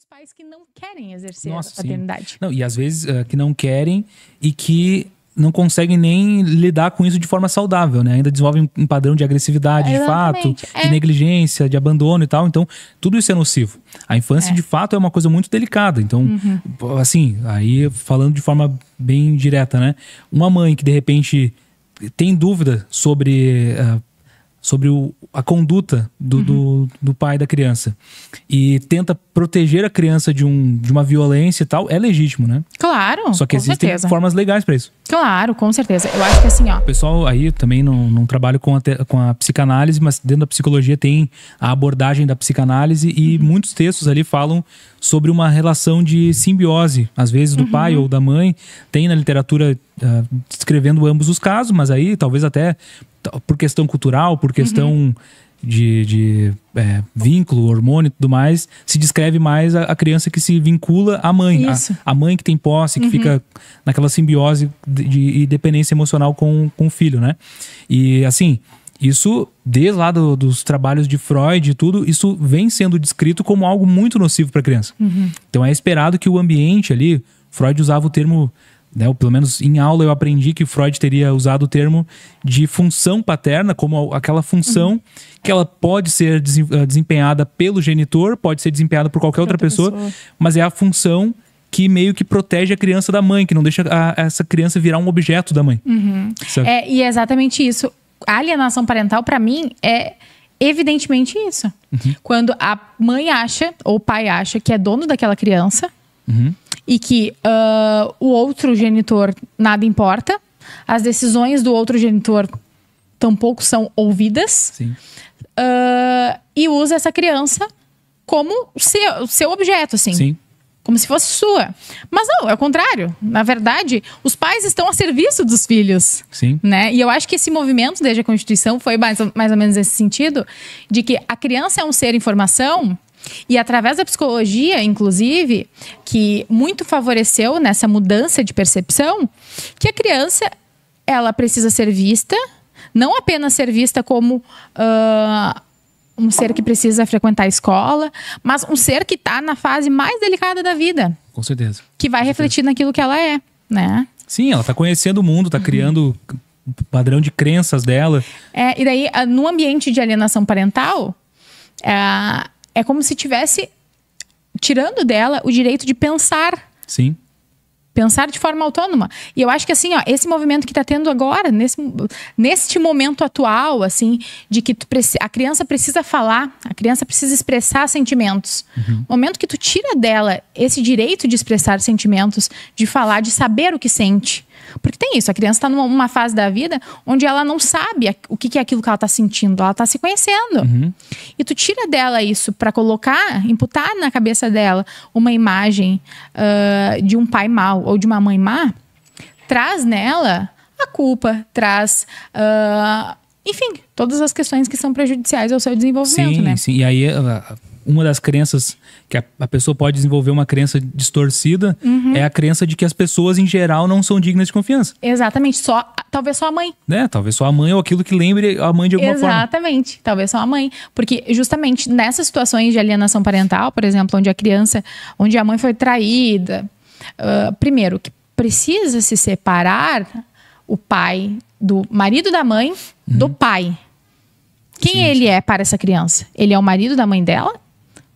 muitos pais que não querem exercer Nossa, a paternidade. Não, e às vezes eh, que não querem e que não conseguem nem lidar com isso de forma saudável, né? Ainda desenvolvem um padrão de agressividade, é, de fato, é. de negligência, de abandono e tal. Então, tudo isso é nocivo. A infância, é. de fato, é uma coisa muito delicada. Então, uhum. assim, aí falando de forma bem direta, né? Uma mãe que de repente tem dúvida sobre uh, sobre o, a conduta do, uhum. do, do, pai da criança e tenta proteger a criança de, um, de uma violência e tal, é legítimo, né? Claro. Só que existem certeza. formas legais para isso. Claro, com certeza. Eu acho que assim, ó. O pessoal aí também não, não trabalha com a, com a psicanálise, mas dentro da psicologia tem a abordagem da psicanálise e uhum. muitos textos ali falam sobre uma relação de simbiose, às vezes do uhum. pai ou da mãe. Tem na literatura uh, descrevendo ambos os casos, mas aí talvez até por questão cultural, por questão uhum. de, de é, vínculo, hormônio e tudo mais, se descreve mais a, a criança que se vincula à mãe. A, a, mãe que tem posse, que uhum. fica naquela simbiose de, de, dependência emocional com, com o filho, né? E assim, isso, desde lá do, dos trabalhos de Freud e tudo, isso vem sendo descrito como algo muito nocivo para a criança. Uhum. Então é esperado que o ambiente ali, Freud usava o termo né, pelo menos em aula eu aprendi que Freud teria usado o termo de função paterna, como aquela função uhum. que ela pode ser eh, desempenhada pelo genitor, pode ser desempenhada por qualquer outra, outra pessoa, pessoa, mas é a função que meio que protege a criança da mãe, que não deixa a, essa criança virar um objeto da mãe. Uhum. É, e é exatamente isso. A alienação parental, para mim, é evidentemente isso. Uhum. Quando a mãe acha, ou o pai acha, que é dono daquela criança. Uhum e que uh, o outro genitor nada importa, as decisões do outro genitor tampouco são ouvidas, uh, e usa essa criança como seu, seu objeto, assim. Sim. Como se fosse sua. Mas não, é o contrário. Na verdade, os pais estão a serviço dos filhos. Sim. Né? E eu acho que esse movimento desde a Constituição foi mais, mais ou menos nesse sentido: de que a criança é um ser em formação e através da psicologia, inclusive, que muito favoreceu nessa mudança de percepção, que a criança ela precisa ser vista, não apenas ser vista como uh, um ser que precisa frequentar a escola, mas um ser que está na fase mais delicada da vida. Com certeza. Que vai certeza. refletir naquilo que ela é, né? Sim, ela está conhecendo o mundo, está uhum. criando padrão de crenças dela. É, e daí, ah, no ambiente de alienação parental, é, é como se tivesse tirando dela o direito de pensar. Sim. Pensar de forma autônoma. E eu acho que assim, ó, esse movimento que está tendo agora, nesse, neste momento atual, assim, de que a criança precisa falar, a criança precisa expressar sentimentos. Uhum. O momento que tu tira dela esse direito de expressar sentimentos, de falar, de saber o que sente, porque tem isso, a criança está numa fase da vida onde ela não sabe o que, que é aquilo que ela está sentindo, ela está se conhecendo. Uhum. E tu tira dela isso para colocar, imputar na cabeça dela uma imagem uh, de um pai mau ou de uma mãe má, traz nela a culpa, traz. Uh, enfim, todas as questões que são prejudiciais ao seu desenvolvimento, sim, né? Sim, e aí uma das crenças que a, a, pessoa pode desenvolver uma crença distorcida uhum. é a crença de que as pessoas em geral não são dignas de confiança. Exatamente, só talvez só a mãe. Né? Talvez só a mãe ou aquilo que lembre a mãe de alguma Exatamente. forma. Exatamente, talvez só a mãe, porque justamente nessas situações de alienação parental, por exemplo, onde a criança, onde a mãe foi traída, uh, primeiro que precisa se separar o pai do marido da mãe uhum. do pai. Quem Sim. ele é para essa criança? Ele é o marido da mãe dela?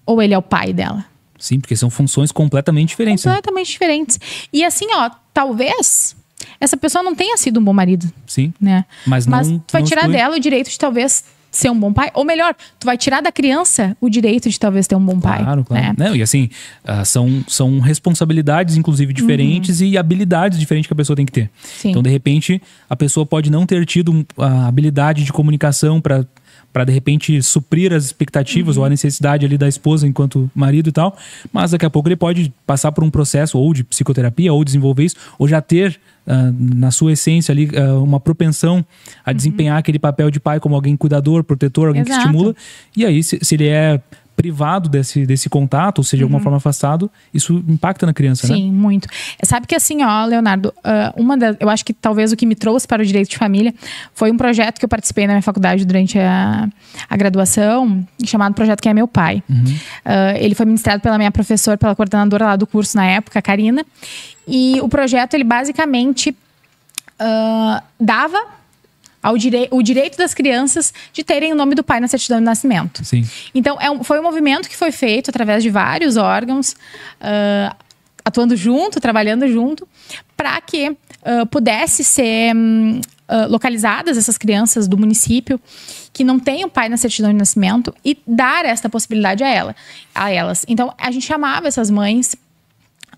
Ou ele é o pai dela? Sim, porque são funções completamente diferentes. Né? Completamente né? diferentes. E assim, ó, talvez essa pessoa não tenha sido um bom marido. Sim. Né? Mas, mas não, tu vai não tirar exclui. dela o direito de talvez ser um bom pai. Ou melhor, tu vai tirar da criança o direito de talvez ter um bom claro, pai. Claro, claro. Né? Não, e assim, uh, são, são responsabilidades, inclusive, uhum. diferentes uhum. e habilidades diferentes que a pessoa tem que ter. Sim. Então, de repente, a pessoa pode não ter tido a ah, habilidade de comunicação para para de repente suprir as expectativas uhum. ou a uhum. necessidade ali da esposa enquanto marido e tal, mas daqui a pouco ele pode passar por um processo ou de psicoterapia ou desenvolver isso ou já ter Uh, na sua essência ali, uh, uma propensão a uhum. desempenhar aquele papel de pai como alguém cuidador, protetor, alguém Exato. que estimula. E aí, se, se ele é privado desse, desse contato, ou seja, de alguma uhum. forma afastado, isso impacta na criança, Sim, né? Sim, muito. Sabe que assim, ó, Leonardo, ah, uma das, eu acho que talvez o que me trouxe para o direito de família foi um projeto que eu participei na minha faculdade durante a, a graduação, chamado Projeto Quem é Meu Pai. Uhum. Uh, ele foi ministrado pela minha professora, pela coordenadora lá do curso na época, a Karina. E o projeto, ele basicamente uh, dava ao direi o direito das crianças de terem o nome do pai na certidão de nascimento. Sim. Então, é um, foi um movimento que foi feito através de vários órgãos, uh, atuando junto, trabalhando junto, para que uh, pudesse ser um, uh, ah, localizadas essas crianças do município que não têm o pai na certidão de nascimento e dar esta possibilidade a, ela, a elas. Então, a gente chamava essas mães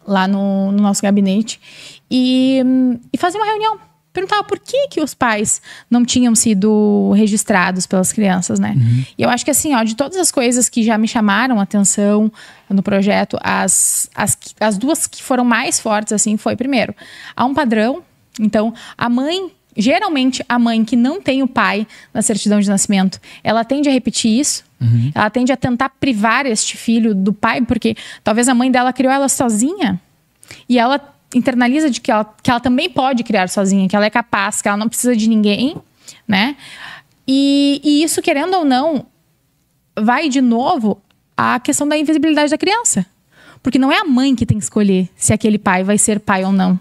lá no, no nosso gabinete e, hum, e uma reunião perguntava por que, que os pais não tinham sido registrados pelas crianças, né? Uhum. E eu acho que assim, ó, de todas as coisas que já me chamaram atenção no projeto, as, as, as duas que foram mais fortes, assim, foi primeiro, há um padrão. Então, a mãe geralmente a mãe que não tem o pai na certidão de nascimento, ela tende a repetir isso. Uhum. Ela tende a tentar privar este filho do pai, porque talvez a mãe dela criou ela sozinha e ela internaliza de que ela, que ela também pode criar sozinha, que ela é capaz, que ela não precisa de ninguém, né? E, e isso, querendo ou não, vai de novo à questão da invisibilidade da criança. Porque não é a mãe que tem que escolher se aquele pai vai ser pai ou não.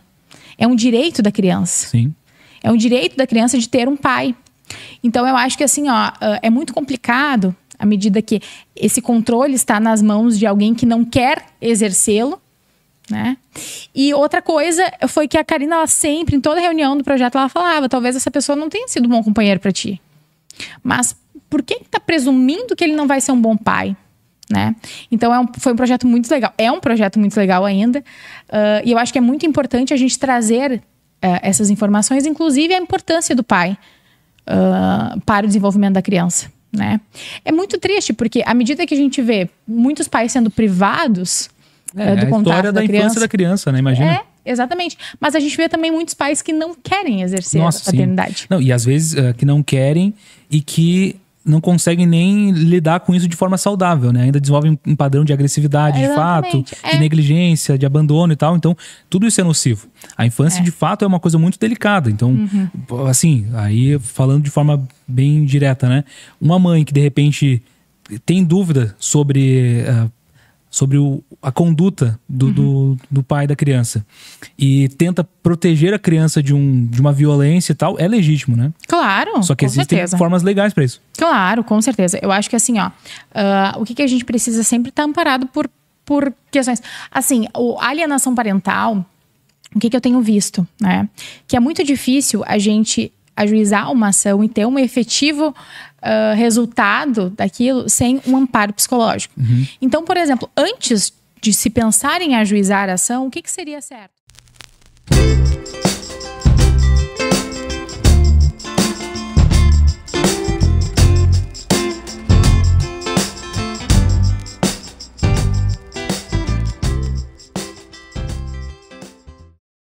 É um direito da criança. Sim. É um direito da criança de ter um pai. Então eu acho que assim, ó, é muito complicado à medida que esse controle está nas mãos de alguém que não quer exercê-lo né? E outra coisa foi que a Karina, ela sempre, em toda reunião do projeto, ela falava: talvez essa pessoa não tenha sido um bom companheiro para ti. Mas por que está presumindo que ele não vai ser um bom pai? Né? Então é um, foi um projeto muito legal. É um projeto muito legal ainda. Uh, e eu acho que é muito importante a gente trazer uh, essas informações, inclusive a importância do pai uh, para o desenvolvimento da criança. Né? É muito triste, porque à medida que a gente vê muitos pais sendo privados é, é, do a história da, da infância criança. da criança, né? Imagina. É, exatamente. Mas a gente vê também muitos pais que não querem exercer Nossa, a paternidade. Sim. Não, e às vezes uh, que não querem e que não conseguem nem lidar com isso de forma saudável, né? Ainda desenvolvem um padrão de agressividade, é, de fato, é. de negligência, de abandono e tal. Então, tudo isso é nocivo. A infância, é. de fato, é uma coisa muito delicada. Então, uhum. assim, aí falando de forma bem direta, né? Uma mãe que de repente tem dúvida sobre uh, sobre o, a conduta do, uhum. do, do, pai da criança e tenta proteger a criança de, um, de uma violência e tal, é legítimo, né? Claro. Só que existem certeza. formas legais para isso. Claro, com certeza. Eu acho que assim, ó, uh, o que, que a gente precisa sempre estar tá amparado por, por questões. Assim, a alienação parental. O que, que eu tenho visto, né? Que é muito difícil a gente ajuizar uma ação e ter um efetivo uh, resultado daquilo sem um amparo psicológico. Uhum. Então, por exemplo, antes de se pensar em ajuizar a ação, o que, que seria certo?